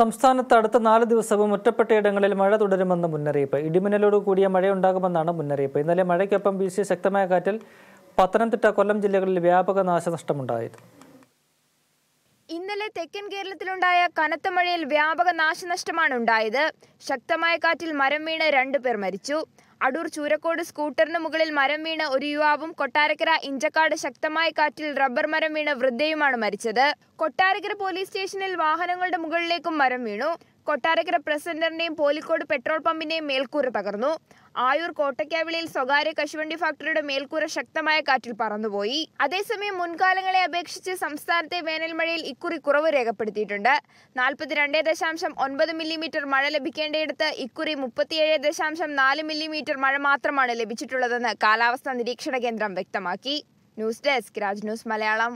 സംസ്ഥാനത്ത് അടുത്ത നാല് ദിവസവും ഒറ്റപ്പെട്ടയിടങ്ങളിൽ മഴ തുടരുമെന്ന് മുന്നറിയിപ്പ് ഇടിമിന്നലോട് കൂടിയ മഴയുണ്ടാകുമെന്നാണ് മുന്നറിയിപ്പ് ഇന്നലെ മഴയ്ക്കൊപ്പം വീശിയ ശക്തമായ കാറ്റിൽ പത്തനംതിട്ട കൊല്ലം ജില്ലകളിൽ വ്യാപക നാശനഷ്ടമുണ്ടായത് ഇന്നലെ തെക്കൻ കേരളത്തിലുണ്ടായ കനത്ത മഴയിൽ വ്യാപക നാശനഷ്ടമാണ് ഉണ്ടായത് ശക്തമായ കാറ്റിൽ മരം വീണ് രണ്ടുപേർ പേർ മരിച്ചു അടൂർ ചൂരക്കോട് സ്കൂട്ടറിന് മുകളിൽ മരം വീണ് ഒരു യുവാവും കൊട്ടാരക്കര ഇഞ്ചക്കാട് ശക്തമായ കാറ്റിൽ റബ്ബർ മരം വീണ് വൃദ്ധയുമാണ് മരിച്ചത് കൊട്ടാരക്കര പോലീസ് സ്റ്റേഷനിൽ വാഹനങ്ങളുടെ മുകളിലേക്കും മരം വീണു കൊട്ടാരക്കര പ്രസ് പോലിക്കോട് പെട്രോൾ പമ്പിന്റെയും മേൽക്കൂര തകർന്നു ആയൂർ കോട്ടക്കാവിളിയിൽ സ്വകാര്യ കശുവണ്ടി ഫാക്ടറിയുടെ മേൽക്കൂര ശക്തമായ കാറ്റിൽ പറന്നുപോയി അതേസമയം മുൻകാലങ്ങളെ അപേക്ഷിച്ച് സംസ്ഥാനത്തെ വേനൽമഴയിൽ ഇക്കുറി കുറവ് രേഖപ്പെടുത്തിയിട്ടുണ്ട് നാൽപ്പത്തിരണ്ട് ദശാംശം ഒൻപത് മില്ലിമീറ്റർ മഴ ലഭിക്കേണ്ടയിടത്ത് ഇക്കുറി മുപ്പത്തിയേഴ് ദശാംശം നാല് മില്ലിമീറ്റർ മഴ മാത്രമാണ് ലഭിച്ചിട്ടുള്ളതെന്ന് കാലാവസ്ഥാ നിരീക്ഷണ കേന്ദ്രം വ്യക്തമാക്കി news desk Raj news Malayalam